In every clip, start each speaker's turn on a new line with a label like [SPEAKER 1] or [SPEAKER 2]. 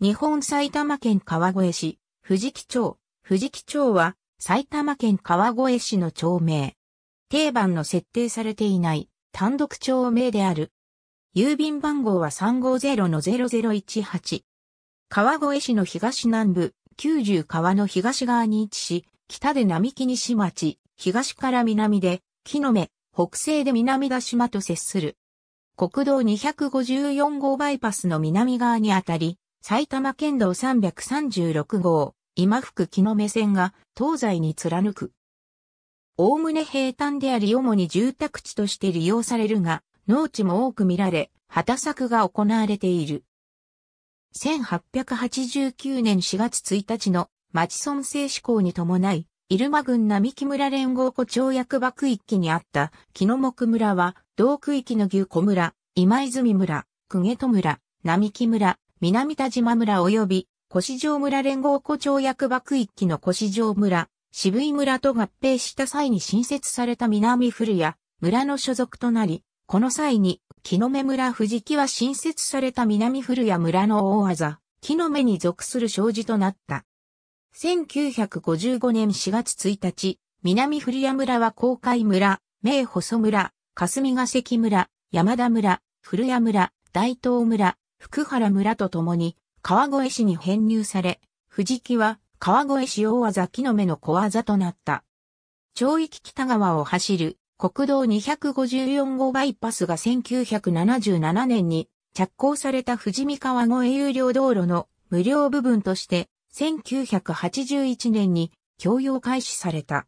[SPEAKER 1] 日本埼玉県川越市、藤木町。藤木町は埼玉県川越市の町名。定番の設定されていない単独町名である。郵便番号は350-0018。川越市の東南部、九十川の東側に位置し、北で並木西町、東から南で、木の目、北西で南田島と接する。国道254号バイパスの南側にあたり、埼玉県道336号、今福木の目線が東西に貫く。おおむね平坦であり主に住宅地として利用されるが、農地も多く見られ、畑作が行われている。1889年4月1日の町村制施行に伴い、入間郡並木村連合湖町役場区域にあった木の木村は、同区域の牛小村、今泉村、久下戸村、並木村、南田島村及び、越城村連合湖町役場区域の越城村、渋井村と合併した際に新設された南古谷村の所属となり、この際に、木の目村藤木は新設された南古谷村の大技、木の目に属する障子となった。1955年4月1日、南古谷村は公海村、名細村、霞ヶ関村、山田村、古谷村、大東村、福原村と共に川越市に編入され、藤木は川越市大技木の目の小技となった。町域北側を走る国道254号バイパスが1977年に着工された富士見川越有料道路の無料部分として1981年に供用開始された。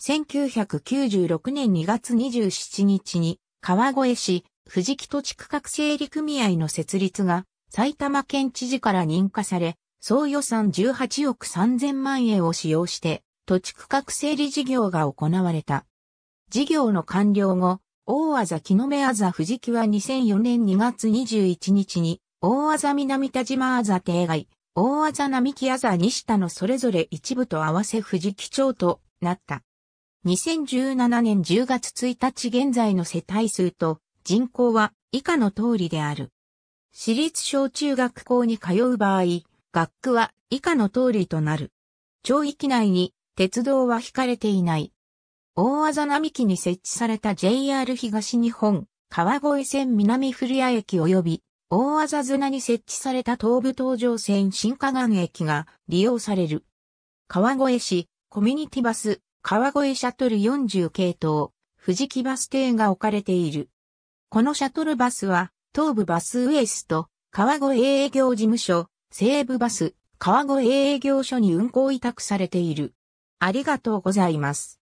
[SPEAKER 1] 1996年2月27日に川越市富士木土地区画整理組合の設立が埼玉県知事から認可され、総予算18億3000万円を使用して土地区画整理事業が行われた。事業の完了後、大技木の目あざ富士木は2004年2月21日に、大技南田島あざ定外、大技並木あざ西田のそれぞれ一部と合わせ富士木町となった。2017年10月1日現在の世帯数と人口は以下の通りである。私立小中学校に通う場合、学区は以下の通りとなる。町域内に鉄道は引かれていない。大技並木に設置された JR 東日本、川越線南古谷駅及び大技綱に設置された東武東上線新河岸駅が利用される。川越市、コミュニティバス、川越シャトル40系統、藤木バス停が置かれている。このシャトルバスは、東武バスウエスト、川越営業事務所、西武バス、川越営業所に運行委託されている。ありがとうございます。